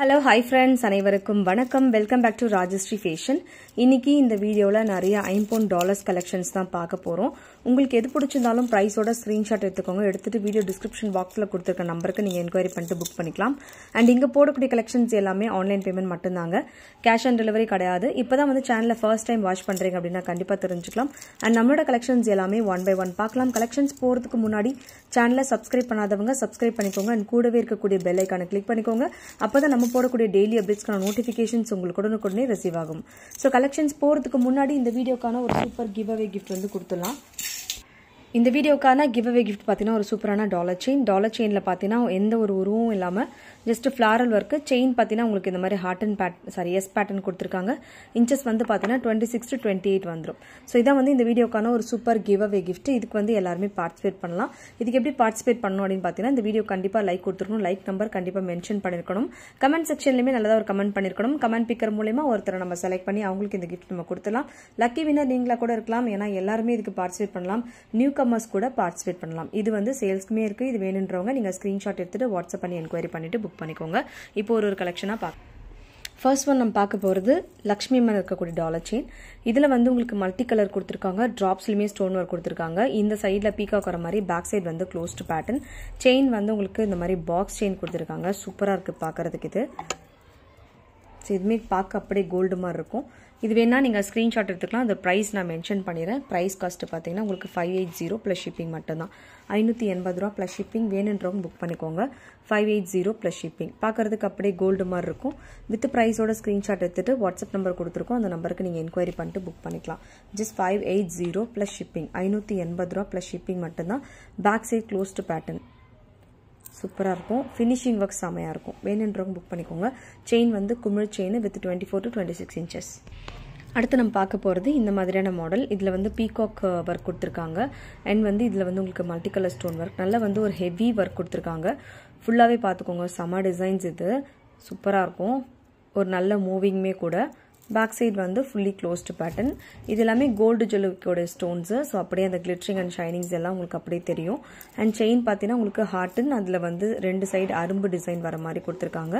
hello hi friends அனைவருக்கும் வணக்கம் welcome back to Rajashree fashion இன்னைக்கு இந்த வீடியோவில் நிறைய ஐம்பொன் டாலர்ஸ் கலெக்ஷன்ஸ் தான் பார்க்க போகிறோம் உங்களுக்கு எது பிடிச்சிருந்தாலும் ப்ரைஸோட ஸ்க்ரீன்ஷாட் எடுத்துக்கோங்க எடுத்துகிட்டு வீடியோ டிஸ்கிரிப்ஷன் பாக்ஸில் கொடுத்துருக்க நம்பருக்கு நீங்கள் என்கொயரி பண்ணிட்டு புக் பண்ணிக்கலாம் அண்ட் இங்கே போடக்கூடிய கலெக்ஷன்ஸ் எல்லாமே ஆன்லைன் பேமெண்ட் மட்டும்தாங்க கேஷ் ஆன் டெலிவரி கிடையாது இப்போ தான் வந்து சேனலில் ஃபர்ஸ்ட் டைம் வாஷ் பண்ணுறீங்க அப்படின்னா கண்டிப்பாக தெரிஞ்சுக்கலாம் அண்ட் நம்மளோட கலெக்ஷன்ஸ் எல்லாமே ஒன் பை ஒன் பார்க்கலாம் கலெக்ஷன்ஸ் போகிறதுக்கு முன்னாடி சேனலை சப்ஸ்கிரைப் பண்ணாதவங்க சப்ஸ்கிரைப் பண்ணிக்கோங்க அண்ட் கூடவே இருக்கக்கூடிய பெல் ஐக்கானை கிளிக் பண்ணிக்கோங்க அப்போ தான் நம்ம நம்ம போடக்கூடிய டெய்லி அப்டேட்ஸ்க்கான நோட்டிஃபிகேஷன்ஸ் உங்களுக்கு உடனுக்குடனே ரிசீவ் ஆகும் ஸோ கலெக்ஷன்ஸ் போகிறதுக்கு முன்னாடி இந்த வீடியோக்கான ஒரு சூப்பர் கிவ் அவே கிஃப்ட் வந்து கொடுத்துடலாம் இந்த வீடியோக்கான கிவ் அவே கிஃப்ட் பார்த்தீங்கன்னா ஒரு சூப்பரான டாலர் செயின் டாலர் செயினில் பார்த்தீங்கன்னா எந்த ஒரு உருவும் இல்லாமல் ஜஸ்ட் ஃப்ளாரல் ஒர்க்கு செயின் பார்த்தீங்கன்னா உங்களுக்கு இந்த மாதிரி heart and bat sorry S pattern கொடுத்துருக்காங்க இன்ச்சஸ் வந்து பார்த்தீங்கன்னா twenty six to twenty eight வந்துடும் ஸோ இதான் வந்து இந்த வீடியோக்கான ஒரு சூப்பர் கிவ் அவே கிஃப்ட் இதுக்கு வந்து எல்லாருமே பார்ட்டிசிபேட் பண்ணலாம் இதுக்கு எப்படி பார்ட்டிசிபேட் பண்ணணும் அப்படின்னு பார்த்தீங்கன்னா இந்த வீடியோ கண்டிப்பாக லைக் கொடுத்துருக்கணும் லைக் நம்பர் கண்டிப்பாக மென்ஷன் பண்ணிருக்கணும் கமெண்ட் செக்ஷன்லேயுமே நல்லதாக ஒரு கமெண்ட் பண்ணியிருக்கணும் கமெண்ட் பிக்கர் மூலயமா ஒருத்தரை நம்ம செலக்ட் பண்ணி அவங்களுக்கு இந்த கிஃப்ட் நம்ம கொடுத்துலாம் லக்கி வினர் நீங்களாக கூட இருக்கலாம் ஏன்னா எல்லாருமே இதுக்கு பார்ட்டிசிபேட் பண்ணலாம் நியூ கம்மர்ஸ் கூட பார்ட்டிசிபேட் பண்ணலாம் இது வந்து சேல்ஸ்க்குமே இருக்குது இது வேணுன்றவங்க நீங்கள் ஸ்க்ரீன்ஷாட் எடுத்துகிட்டு வாட்ஸ்அப் பண்ணி என்கொயரி பண்ணிவிட்டு புக் பண்ணிக்கோங்க இப்போ ஒரு ஒரு கலெக்ஷனாக பார்க்க ஃபர்ஸ்ட் ஒன் நம்ம பார்க்க போகிறது லக்ஷ்மி அம்மன் இருக்கக்கூடிய டாலர் செயின் இதில் வந்து உங்களுக்கு மல்டி கலர் கொடுத்துருக்காங்க ட்ராப்ஸ்லையுமே ஸ்டோன் ஒர்க் கொடுத்துருக்காங்க இந்த சைடில் பீக்காக் வர மாதிரி பேக் சைட் வந்து க்ளோஸ்டு பேட்டர்ன் செயின் வந்து உங்களுக்கு இந்த மாதிரி பாக்ஸ் செயின் கொடுத்துருக்காங்க சூப்பராக இருக்குது பார்க்குறதுக்கு இது ஸோ இதுவுமே பார்க்க அப்படியே கோல்டு மாதிரி இருக்கும் இது வேணால் நீங்கள் ஸ்க்ரீன்ஷாட் எடுத்துக்கலாம் அந்த ப்ரைஸ் நான் மென்ஷன் பண்ணிடுறேன் ப்ரைஸ் காஸ்ட்டு பார்த்தீங்கன்னா உங்களுக்கு five eight zero plus shipping மட்டும்தான் ஐநூற்றி எண்பது ரூபா ப்ளஸ் ஷிப்பிங் வேணுன்றவங்க புக் பண்ணிக்கோங்க five eight zero plus shipping பார்க்குறதுக்கு அப்படியே கோல்டு மாதிரி இருக்கும் வித் ப்ரைஸோட ஸ்க்ரீன்ஷாட் எடுத்துகிட்டு வாட்ஸ்அப் நம்பர் கொடுத்துருக்கோம் அந்த நம்பருக்கு நீங்கள் என்கொயரி பண்ணிட்டு புக் பண்ணிக்கலாம் just five eight zero plus shipping ஐநூற்றி எண்பது ரூபா ப்ளஸ் ஷிப்பிங் மட்டும்தான் பேக் சைட் க்ளோஸ்டு பேட்டர்ன் சூப்பராக இருக்கும் ஃபினிஷிங் ஒர்க் செம்மையாக இருக்கும் வேணுன்றவங்க புக் பண்ணிக்கோங்க செயின் வந்து குமிழ் chain with twenty four to twenty six inches அடுத்து நம்ம பார்க்க போகிறது இந்த மாதிரியான மாடல் இதில் வந்து பீகாக் ஒர்க் uh, கொடுத்துருக்காங்க அண்ட் வந்து இதில் வந்து உங்களுக்கு மல்டி கலர் ஸ்டோன் ஒர்க் நல்லா வந்து ஒரு ஹெவி ஒர்க் கொடுத்துருக்காங்க ஃபுல்லாகவே பார்த்துக்கோங்க செம்ம டிசைன்ஸ் இது சூப்பராக இருக்கும் ஒரு நல்ல மூவிங்குமே கூட பேக் சைடு வந்து ஃபுல்லி க்ளோஸ்டு பேட்டர்ன் இது எல்லாமே கோல்டு ஜுவல்லரிக்கோட ஸ்டோன்ஸு ஸோ அப்படியே அந்த கிளிட்ரிங் அண்ட் ஷைனிங்ஸ் எல்லாம் உங்களுக்கு அப்படியே தெரியும் அண்ட் செயின் பார்த்தீங்கன்னா உங்களுக்கு ஹார்ட்டுன்னு அதில் வந்து ரெண்டு சைடு அரும்பு டிசைன் வர மாதிரி கொடுத்துருக்காங்க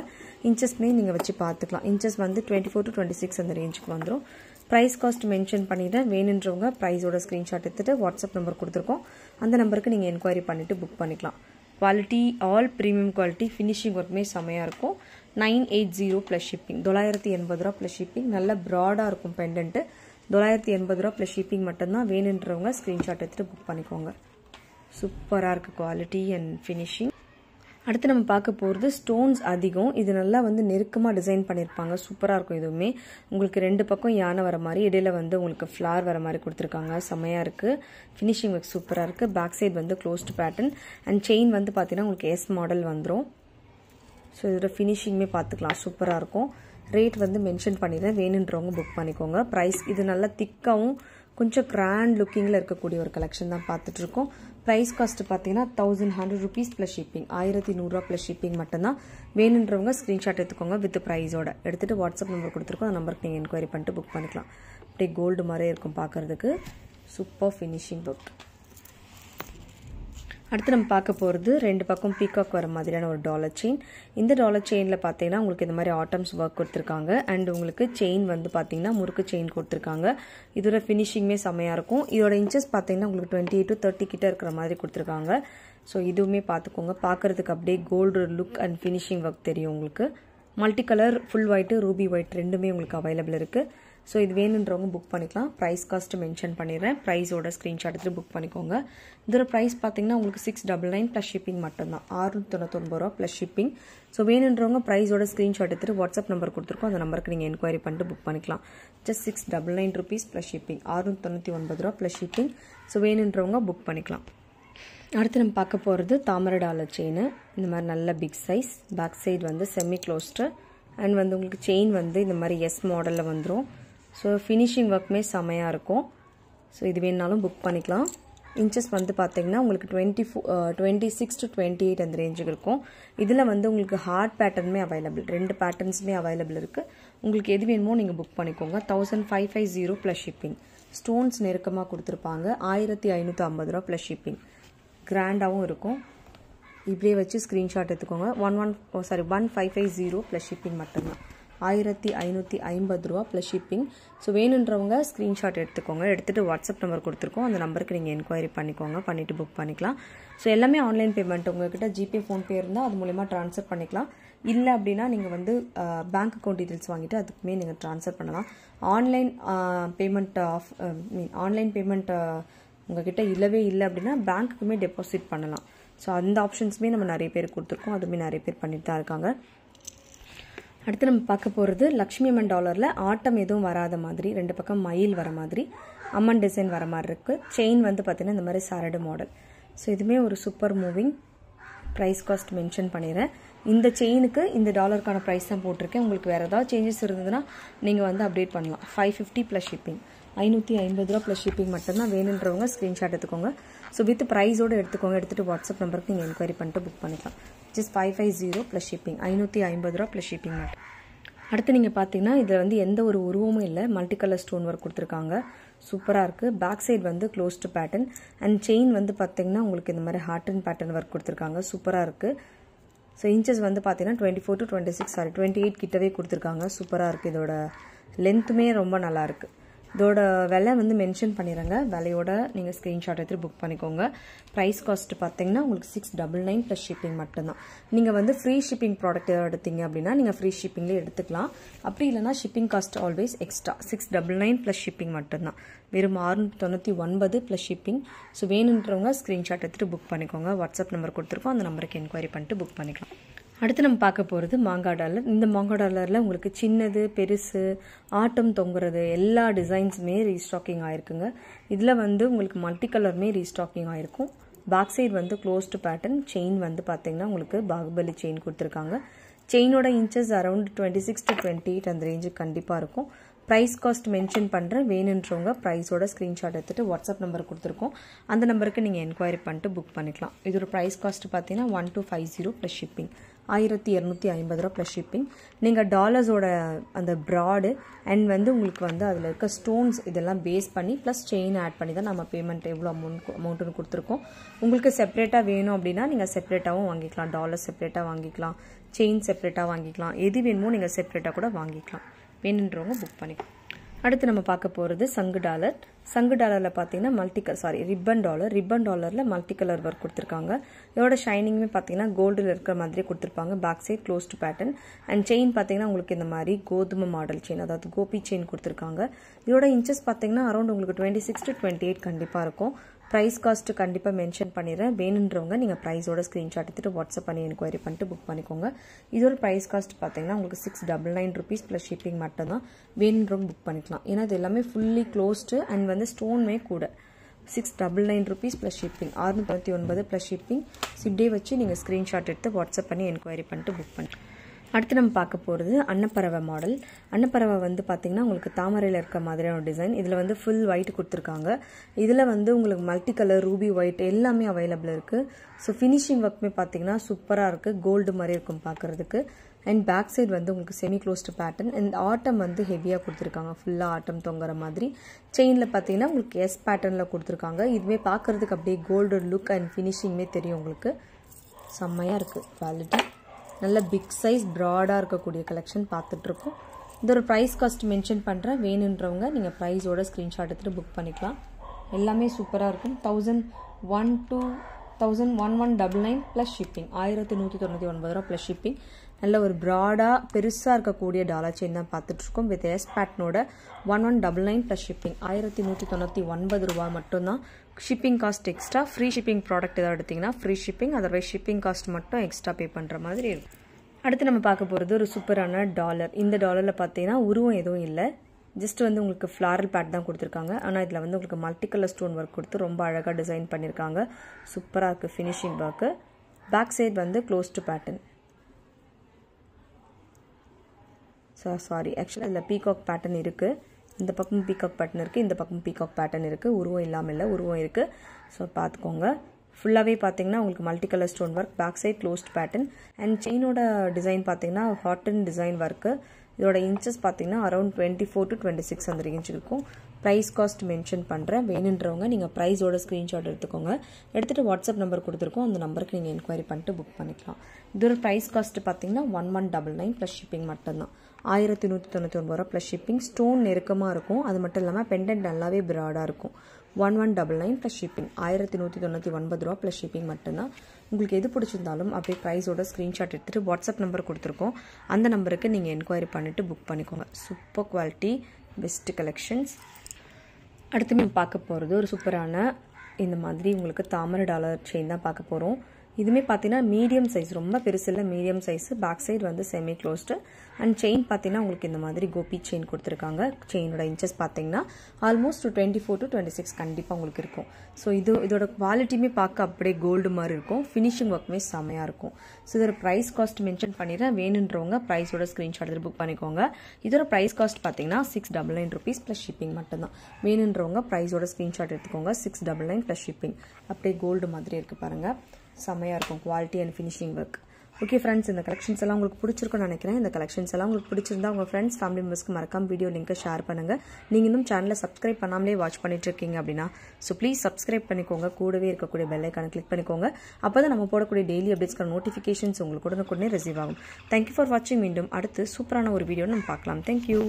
இன்ச்சஸ்மே நீங்கள் வச்சு பார்த்துக்கலாம் இன்ச்சஸ் வந்து twenty four to twenty six அந்த ரேஞ்சுக்கு வந்துடும் ப்ரைஸ் காஸ்ட் மென்ஷன் பண்ணிவிட்டேன் வேணுன்றவங்க ப்ரைஸோட ஸ்க்ரீன்ஷாட் எடுத்துகிட்டு வாட்ஸ்அப் நம்பர் கொடுத்துருக்கோம் அந்த நம்பருக்கு நீங்கள் என்கொயரி பண்ணிவிட்டு புக் பண்ணிக்கலாம் quality all premium quality finishing ஒர்க்குமே செமையாக இருக்கும் nine eight zero plus shipping தொள்ளாயிரத்தி எண்பது ரூபா ப்ளஸ் ஷிப்பிங் நல்ல ப்ராடாக இருக்கும் பெண்டன்ட்டு தொள்ளாயிரத்தி எண்பது ரூபா ப்ளஸ் ஷிப்பிங் மட்டும்தான் வேணுன்றவங்க ஸ்க்ரீன்ஷாட் எடுத்துகிட்டு புக் பண்ணிக்கோங்க சூப்பராக இருக்குது குவாலிட்டி அண்ட் ஃபினிஷிங் அடுத்து நம்ம பார்க்க போகிறது ஸ்டோன்ஸ் அதிகம் இது நல்லா வந்து நெருக்கமாக டிசைன் பண்ணியிருப்பாங்க சூப்பராக இருக்கும் எதுவுமே உங்களுக்கு ரெண்டு பக்கம் யானை வர மாதிரி இடையில வந்து உங்களுக்கு ஃப்ளார் வர மாதிரி கொடுத்துருக்காங்க செம்மையாக இருக்குது ஃபினிஷிங் ஒர்க் சூப்பராக இருக்குது பேக் சைட் வந்து க்ளோஸ்டு பேட்டர்ன் அண்ட் செயின் வந்து பார்த்தீங்கன்னா உங்களுக்கு எஸ் மாடல் வந்துடும் ஸோ இதோட ஃபினிஷிங்குமே பார்த்துக்கலாம் சூப்பராக இருக்கும் ரேட் வந்து மென்ஷன் பண்ணிடுறேன் வேணுன்றவங்க புக் பண்ணிக்கோங்க ப்ரைஸ் இது நல்லா திக்காகவும் கொஞ்சம் கிராண்ட் லுக்கிங்கில் இருக்கக்கூடிய ஒரு கலெக்ஷன் தான் பார்த்துட்ருக்கோம் ப்ரைஸ் காஸ்ட் பார்த்தீங்கன்னா thousand hundred rupees plus shipping ஆயிரத்தி நூறுரூவா ப்ளஸ் ஷிப்பிங் மட்டும்தான் வேணுன்றவங்க ஸ்க்ரீன்ஷாட் எடுத்துக்கோங்க வித் ப்ரைஸோட எடுத்துகிட்டு வாட்ஸ்அப் நம்பர் கொடுத்துருக்கோம் அந்த நம்பருக்கு நீங்கள் என்கொயரி பண்ணிட்டு புக் பண்ணிக்கலாம் அப்படியே கோல்டு மாதிரியே இருக்கும் பார்க்குறதுக்கு சூப்பர் ஃபினிஷிங் புக் அடுத்து நம்ம பார்க்க போகிறது ரெண்டு பக்கம் பீகாக் வர மாதிரியான ஒரு டாலர் செயின் இந்த டாலர் செயினில் பார்த்தீங்கன்னா உங்களுக்கு இந்த மாதிரி ஆட்டம்ஸ் ஒர்க் கொடுத்துருக்காங்க அண்ட் உங்களுக்கு செயின் வந்து பார்த்தீங்கன்னா முறுக்கு செயின் கொடுத்துருக்காங்க இதோட ஃபினிஷிங்குமே செம்மையாக இருக்கும் இதோட இன்ச்சஸ் பார்த்தீங்கன்னா உங்களுக்கு டுவெண்ட்டி டு தேர்ட்டி கிட்ட இருக்கிற மாதிரி கொடுத்துருக்காங்க ஸோ இதுவுமே பார்த்துக்கோங்க பார்க்குறதுக்கு அப்படியே gold look and finishing work தெரியும் உங்களுக்கு multi colour full white ruby white ரெண்டுமே உங்களுக்கு அவைலபிள் இருக்குது ஸோ இது வேணுன்றவங்க புக் பண்ணிக்கலாம் ப்ரைஸ் காஸ்ட் மென்ஷன் பண்ணிடுறேன் ப்ரைஸோட ஸ்க்ரீன்ஷாட் எடுத்து புக் பண்ணிக்கோங்க இதோட ப்ரைஸ் பார்த்தீங்கன்னா உங்களுக்கு six double nine plus shipping மட்டும்தான் ஆறுநூற்றி தொண்ணூத்தொம்பது ரூபா ப்ளஸ் ஷிப்பிங் ஸோ வேணுன்றவங்க ப்ரைஸோட ஸ்க்ரீன்ஷாட் எடுத்துகிட்டு வாட்ஸ்அப் நம்பர் கொடுத்துருக்கோம் அந்த நம்பருக்கு நீங்கள் என்கொயரி பண்ணிட்டு புக் பண்ணிக்கலாம் just six double nine rupees plus shipping ஆறுநூற்றி தொண்ணூற்றி ஒன்பது ரூபா ப்ளஸ் ஷிப்பிங் ஸோ வேணுன்றவங்க புக் பண்ணிக்கலாம் அடுத்து நம்ம பார்க்க போகிறது தாமரடால டாலர் செயின் இந்த மாதிரி நல்ல பிக் சைஸ் பேக் சைடு வந்து செமி க்ளோஸ்டு அண்ட் வந்து உங்களுக்கு செயின் வந்து இந்த மாதிரி எஸ் மாடலில் வந்துடும் ஸோ ஃபினிஷிங் ஒர்க்குமே செமையாக இருக்கும் ஸோ இது வேணுனாலும் புக் பண்ணிக்கலாம் இன்ச்சஸ் வந்து பார்த்தீங்கன்னா உங்களுக்கு twenty four twenty six to twenty eight அந்த ரேஞ்சுக்கு இருக்கும் இதில் வந்து உங்களுக்கு ஹார்ட் பேட்டர்னுமே அவைலபிள் ரெண்டு பேட்டர்ன்ஸுமே அவைலபிள் இருக்குது உங்களுக்கு எது வேணுமோ நீங்கள் புக் பண்ணிக்கோங்க thousand five five zero plus shipping stones நெருக்கமாக கொடுத்துருப்பாங்க ஆயிரத்தி ஐநூற்றி ஐம்பது ரூபா ப்ளஸ் ஷிப்பிங் கிராண்டாகவும் இருக்கும் இப்படியே வச்சு ஸ்க்ரீன்ஷாட் எடுத்துக்கோங்க one one sorry one five five zero plus shipping மட்டும்தான் ஆயிரத்தி ஐநூற்றி ஐம்பது ரூபா ப்ளஸ் ஷிப்பிங் ஸோ வேணுன்றவங்க ஸ்க்ரீன்ஷாட் எடுத்துக்கோங்க எடுத்துகிட்டு வாட்ஸ்அப் நம்பர் கொடுத்துருக்கோம் அந்த நம்பருக்கு நீங்கள் என்கொயரி பண்ணிக்கோங்க பண்ணிவிட்டு புக் பண்ணிக்கலாம் ஸோ எல்லாமே ஆன்லைன் பேமெண்ட் உங்கள்கிட்ட ஜிபே ஃபோன்பே இருந்தால் அது மூலிமா ட்ரான்ஸ்ஃபர் பண்ணிக்கலாம் இல்லை அப்படின்னா நீங்கள் வந்து பேங்க் அக்கௌண்ட் டீட்டெயில்ஸ் வாங்கிட்டு அதுக்குமே நீங்கள் ட்ரான்ஸ்ஃபர் பண்ணலாம் online payment off mean online payment உங்கள்கிட்ட இல்லவே இல்லை அப்படின்னா பேங்க்குக்குமே டெபாசிட் பண்ணலாம் ஸோ அந்த ஆப்ஷன்ஸுமே நம்ம நிறைய பேர் கொடுத்துருக்கோம் அதுவுமே நிறைய பேர் பண்ணிட்டு தான் இருக்காங்க அடுத்து நம்ம பார்க்க போகிறது லக்ஷ்மி அம்மன் டாலரில் ஆட்டம் எதுவும் வராத மாதிரி ரெண்டு பக்கம் மயில் வர மாதிரி அம்மன் டிசைன் வர மாதிரி இருக்குது செயின் வந்து பார்த்திங்கன்னா இந்த மாதிரி சரடு மாடல் ஸோ இதுவுமே ஒரு super moving price cost mention பண்ணிடுறேன் இந்த செயினுக்கு இந்த டாலருக்கான ப்ரைஸ் தான் போட்டிருக்கேன் உங்களுக்கு வேறு ஏதாவது சேஞ்சஸ் இருந்ததுன்னா நீங்கள் வந்து அப்டேட் பண்ணலாம் ஃபைவ் ஃபிஃப்டி ப்ளஸ் ஷிப்பிங் ஐநூற்றி ஐம்பது ரூபா ப்ளஸ் ஷிப்பிங் மட்டும்தான் வேணுன்றவங்க ஸ்க்ரீன்ஷாட் எடுத்துக்கோங்க ஸோ வித் ப்ரைஸோடு எடுத்துக்கோங்க எடுத்துகிட்டு வாட்ஸ்அப் நம்பருக்கு நீங்கள் என்கொயரி பண்ணிட்டு புக் பண்ணிக்கலாம் just five five zero plus shipping ஐநூற்றி ஐம்பது ரூபா ப்ளஸ் ஷிப்பிங் மட்டும் அடுத்து நீங்கள் பார்த்தீங்கன்னா இதில் வந்து எந்த ஒரு உருவமும் இல்லை மல்டி கலர் ஸ்டோன் ஒர்க் கொடுத்துருக்காங்க சூப்பராக இருக்குது பேக் சைட் வந்து க்ளோஸ்டு பேட்டர்ன் அண்ட் செயின் வந்து பார்த்தீங்கன்னா உங்களுக்கு இந்த மாதிரி ஹார்ட் அண்ட் பேட்டர்ன் ஒர்க் கொடுத்துருக்காங்க சூப்பராக இருக்குது ஸோ இன்ச்சஸ் வந்து பார்த்தீங்கன்னா twenty four to twenty six sorry twenty eight கிட்டவே கொடுத்துருக்காங்க சூப்பராக இருக்குது இதோட லென்த்துமே ரொம்ப நல்லாயிருக்கு இதோட விலை வந்து மென்ஷன் பண்ணிடுறங்க விலையோட நீங்கள் ஸ்க்ரீன்ஷாட் எடுத்துகிட்டு புக் பண்ணிக்கோங்க ப்ரைஸ் காஸ்ட் பார்த்தீங்கன்னா உங்களுக்கு six double nine plus shipping மட்டும்தான் நீங்கள் வந்து ஃப்ரீ ஷிப்பிங் ப்ராடக்ட் எடுத்தீங்க அப்படின்னா நீங்கள் ஃப்ரீ ஷிப்பிங்லேயே எடுத்துக்கலாம் அப்படி இல்லைனா shipping cost always extra six double nine plus shipping மட்டும்தான் வெறும் ஆறுநூற்றி தொண்ணூற்றி ஒன்பது ப்ளஸ் ஷிப்பிங் ஸோ வேணுன்றவங்க ஸ்க்ரீன்ஷாட் எடுத்துகிட்டு புக் பண்ணிக்கோங்க வாட்ஸ்அப் நம்பர் கொடுத்துருக்கோம் அந்த நம்பருக்கு என்கொயரி பண்ணிட்டு புக் பண்ணிக்கலாம் அடுத்து நம்ம பார்க்க போகிறது மாங்காய் டாலர் இந்த மாங்காய் டாலரில் உங்களுக்கு சின்னது பெருசு ஆட்டம் தொங்குறது எல்லா டிசைன்ஸுமே ரீஸ்டாக்கிங் ஆயிருக்குங்க இதில் வந்து உங்களுக்கு மல்டி கலருமே ரீஸ்டாக்கிங் ஆயிருக்கும் பேக் சைடு வந்து க்ளோஸ்டு பேட்டர்ன் செயின் வந்து பார்த்திங்கன்னா உங்களுக்கு பாகுபலி செயின் கொடுத்துருக்காங்க செயினோட inches around twenty six to twenty eight அந்த ரேஞ்சுக்கு கண்டிப்பாக இருக்கும் ப்ரைஸ் காஸ்ட் மென்ஷன் பண்ணுறேன் வேணுன்றவங்க ப்ரைஸோட ஸ்க்ரீன்ஷாட் எடுத்துகிட்டு வாட்ஸ்அப் நம்பர் கொடுத்துருக்கோம் அந்த நம்பருக்கு நீங்கள் என்கொயரி பண்ணிட்டு புக் பண்ணிக்கலாம் இதோட ப்ரைஸ் காஸ்ட் பார்த்தீங்கன்னா one two five zero plus shipping ஆயிரத்தி இரநூத்தி ஐம்பது ரூபா ப்ளஸ் ஷிப்பிங் நீங்கள் டாலர்ஸோட அந்த ப்ராடு அண்ட் வந்து உங்களுக்கு வந்து அதில் இருக்க ஸ்டோன்ஸ் இதெல்லாம் பேஸ் பண்ணி ப்ளஸ் செயின் ஆட் பண்ணி தான் நம்ம பேமெண்ட் எவ்வளோ அமௌண்ட் அமௌண்ட்டுன்னு கொடுத்துருக்கோம் உங்களுக்கு செப்ரேட்டாக வேணும் அப்படின்னா நீங்கள் செப்ரேட்டாகவும் வாங்கிக்கலாம் டாலர் செப்ரேட்டாக வாங்கிக்கலாம் செயின் செப்ரேட்டாக வாங்கிக்கலாம் எது வேணுமோ நீங்கள் செப்ரேட்டாக கூட வாங்கிக்கலாம் வேணுன்றவங்க புக் பண்ணிக்கலாம் அடுத்து நம்ம பார்க்க போகிறது சங்கு டாலர் சங்கு டாலரில் பார்த்தீங்கன்னா multi colour sorry ribbon dollar ribbon டாலரில் மல்டி கலர் ஒர்க் கொடுத்துருக்காங்க இதோட ஷைனிங்குமே பார்த்தீங்கன்னா கோல்டில் இருக்கிற மாதிரி கொடுத்துருப்பாங்க back side closed pattern and chain பார்த்தீங்கன்னா உங்களுக்கு இந்த மாதிரி கோதுமை மாடல் செயின் அதாவது கோபி செயின் கொடுத்துருக்காங்க இதோட இன்ச்சஸ் பார்த்தீங்கன்னா அரௌண்ட் உங்களுக்கு twenty six to twenty eight கண்டிப்பாக இருக்கும் ப்ரைஸ் காஸ்ட்டு கண்டிப்பாக மென்ஷன் பண்ணிடுறேன் வேணுன்றவங்க நீங்கள் ப்ரைஸோட ஸ்க்ரீன்ஷாட் எடுத்துகிட்டு வாட்ஸ்அப் பண்ணி என்கொயரி பண்ணிட்டு புக் பண்ணிக்கோங்க இதோட ப்ரைஸ் காஸ்ட் பார்த்தீங்கன்னா உங்களுக்கு six double nine rupees plus shipping மட்டும்தான் வேணுன்றவங்க புக் பண்ணிக்கலாம் ஏன்னா இது எல்லாமே ஃபுல்லி க்ளோஸ்டு அண்ட் வந்து ஸ்டோன்மே கூட six double nine rupees plus shipping ஆறுநூற்றி ஒன்பது ப்ளஸ் ஷிப்பிங் சிப்டே வச்சு நீங்கள் ஸ்க்ரீன்ஷாட் எடுத்து வாட்ஸ்அப் பண்ணி என்கொயரி பண்ணிட்டு புக் பண்ணி அடுத்து நம்ம பார்க்க போகிறது அன்னப்பறவை மாடல் அன்னப்பறவை வந்து பார்த்திங்கன்னா உங்களுக்கு தாமரையில் இருக்க மாதிரியான டிசைன் இதில் வந்து ஃபுல் ஒயிட் கொடுத்துருக்காங்க இதில் வந்து உங்களுக்கு மல்டி கலர் ரூபி ஒயிட் எல்லாமே அவைலபிள் இருக்குது ஸோ ஃபினிஷிங் ஒர்க்குமே பார்த்திங்கன்னா சூப்பராக இருக்குது கோல்டு மாதிரி இருக்கும் பார்க்குறதுக்கு அண்ட் பேக் சைடு வந்து உங்களுக்கு செமி க்ளோஸ்டு பேட்டர்ன் அண்ட் ஆட்டம் வந்து ஹெவியாக கொடுத்துருக்காங்க ஃபுல்லாக ஆட்டம் தொங்குற மாதிரி செயினில் பார்த்தீங்கன்னா உங்களுக்கு எஸ் பேட்டர்னில் கொடுத்துருக்காங்க இதுவே பார்க்குறதுக்கு அப்படியே கோல்டு லுக் அண்ட் ஃபினிஷிங்மே தெரியும் உங்களுக்கு செம்மையாக இருக்குது குவாலிட்டி நல்ல பிக் சைஸ் ப்ராடாக இருக்கக்கூடிய கலெக்ஷன் பார்த்துட்ருக்கோம் இந்த ஒரு ப்ரைஸ் காஸ்ட் மென்ஷன் பண்ணுறேன் வேணுன்றவங்க நீங்கள் ப்ரைஸோட ஸ்க்ரீன்ஷாட் எடுத்துகிட்டு புக் பண்ணிக்கலாம் எல்லாமே சூப்பராக இருக்கும் thousand one two thousand one one double nine plus shipping ஆயிரத்தி நூற்றி தொண்ணூற்றி ஒன்பது ரூபா ப்ளஸ் ஷிப்பிங் நல்ல ஒரு ப்ராடாக பெருசாக இருக்கக்கூடிய டாலர் செயின் தான் பார்த்துட்ருக்கோம் வித் எஸ் பேட்னோட one one double nine plus shipping ஆயிரத்தி நூற்றி தொண்ணூற்றி ஒன்பது ரூபா மட்டும்தான் shipping cost extra free shipping product ஏதாவது எடுத்திங்கன்னா free shipping otherwise shipping cost மட்டும் எக்ஸ்ட்ரா பே பண்ணுற மாதிரி இருக்கும் அடுத்து நம்ம பார்க்க போகிறது ஒரு சூப்பரான டாலர் இந்த டாலரில் பார்த்தீங்கன்னா உருவம் எதுவும் இல்லை ஜஸ்ட் வந்து உங்களுக்கு ஃப்ளாரல் பேட் தான் கொடுத்துருக்காங்க ஆனால் இதில் வந்து உங்களுக்கு மல்டி கலர் ஸ்டோன் ஒர்க் கொடுத்து ரொம்ப அழகாக டிசைன் பண்ணியிருக்காங்க சூப்பராக இருக்குது ஃபினிஷிங் ஒர்க்கு பேக் சைட் வந்து க்ளோஸ்டு பேட்டர்ன் ஸோ சாரி ஆக்சுவலாக இதில் பீகாக் பேட்டர்ன் இருக்குது இந்த பக்கம் பீகாக் பேட்டர்ன் இருக்குது இந்த பக்கம் பீகாக் பேட்டர்ன் இருக்குது உருவம் இல்லாமல் இல்லை உருவம் இருக்குது ஸோ பார்த்துக்கோங்க ஃபுல்லாகவே பார்த்தீங்கன்னா உங்களுக்கு multi colour stone work back side closed pattern and செயினோட டிசைன் பார்த்தீங்கன்னா ஹாட்டன் டிசைன் ஒர்க்கு இதோட இன்ச்சஸ் பார்த்தீங்கன்னா around twenty four to twenty six அந்த ரேஞ்ச் இருக்கும் ப்ரைஸ் காஸ்ட் மென்ஷன் பண்ணுறேன் வேணுன்றவங்க நீங்கள் ப்ரைஸோட ஸ்க்ரீன்ஷாட் எடுத்துக்கோங்க எடுத்துகிட்டு வாட்ஸ்அப் நம்பர் கொடுத்துருக்கோம் அந்த நம்பருக்கு நீங்கள் என்கொயரி பண்ணிட்டு புக் பண்ணிக்கலாம் இதோட ப்ரைஸ் காஸ்ட்டு பார்த்தீங்கன்னா one one double nine plus shipping மட்டும்தான் ஆயிரத்தி நூற்றி தொண்ணூற்றி ஒன்பது ரூபா ப்ளஸ் ஷிப்பிங் ஸ்டோன் நெருக்கமாக இருக்கும் அது மட்டும் இல்லாமல் பெண்டன்ட் நல்லாவே பிராடாக இருக்கும் one one double nine plus shipping ஆயிரத்தி நூற்றி தொண்ணூற்றி ஒன்பது ரூபா ப்ளஸ் ஷிப்பிங் மட்டும்தான் உங்களுக்கு எது பிடிச்சிருந்தாலும் அப்படியே ப்ரைஸோட ஸ்க்ரீன்ஷாட் எடுத்துகிட்டு வாட்ஸ்அப் நம்பர் கொடுத்துருக்கோம் அந்த நம்பருக்கு நீங்கள் என்கொயரி பண்ணிவிட்டு புக் பண்ணிக்கோங்க சூப்பர் குவாலிட்டி பெஸ்ட்டு கலெக்ஷன்ஸ் அடுத்து நம்ம பார்க்க போகிறது ஒரு சூப்பரான இந்த மாதிரி உங்களுக்கு தாமரை டாலர் செயின் தான் பார்க்க போகிறோம் இதுவுமே பார்த்தீங்கன்னா மீடியம் சைஸ் ரொம்ப பெருசில் மீடியம் சைஸு பேக் சைடு வந்து செமி க்ளோஸ்டு அண்ட் செயின் பார்த்தீங்கன்னா உங்களுக்கு இந்த மாதிரி கோபி செயின் கொடுத்துருக்காங்க செயினோட இன்ச்சஸ் பார்த்தீங்கன்னா almost twenty four to twenty six கண்டிப்பாக உங்களுக்கு இருக்கும் ஸோ இது இதோட குவாலிட்டியுமே பார்க்க அப்படியே கோல்டு மாதிரி இருக்கும் ஃபினிஷிங் ஒர்க்குமே செமையாக இருக்கும் ஸோ இதோட ப்ரைஸ் காஸ்ட் மென்ஷன் பண்ணிடுறேன் வேணுன்றவங்க ப்ரைஸோட ஸ்க்ரீன்ஷாட் புக் பண்ணிக்கோங்க இதோட ப்ரைஸ் காஸ்ட் பார்த்தீங்கன்னா six double nine rupees plus shipping மட்டும்தான் வேணுன்றவங்க ப்ரைஸோட ஸ்க்ரீன்ஷாட் எடுத்துக்கோங்க six double nine plus shipping அப்படியே கோல்டு மாதிரி இருக்குது பாருங்கள் செம்மையாக இருக்கும் quality and finishing work okay friends இந்த கலெக்ஷன்ஸ் எல்லாம் உங்களுக்கு பிடிச்சிருக்கும்னு நினைக்கிறேன் இந்த கலெக்ஷன்ஸ் எல்லாம் உங்களுக்கு பிடிச்சிருந்தா உங்கள் ஃப்ரெண்ட்ஸ் ஃபேமிலி மெம்பர்ஸ்க்கு மறக்காம வீடியோ லிங்க்கை ஷேர் பண்ணுங்கள் நீங்கள் இன்னும் சேனலை சப்ஸ்கிரைப் பண்ணாமலே வாட்ச் பண்ணிட்டு இருக்கீங்க அப்படின்னா ஸோ ப்ளீஸ் சப்ஸ்கிரைப் பண்ணிக்கோங்க கூடவே இருக்கக்கூடிய பெல்லைக்கான கிளிக் பண்ணிக்கோங்க அப்போ தான் நம்ம போடக்கூடிய டெய்லி அப்டேட்ஸ்க்கான நோட்டிஃபிகேஷன்ஸ் உங்களுக்கு உடனுக்குடனே ரிசீவ் ஆகும் தேங்க்யூ ஃபார் வாட்சிங் மீண்டும் அடுத்து சூப்பரான ஒரு வீடியோ நம்ம பார்க்கலாம் தேங்க்யூ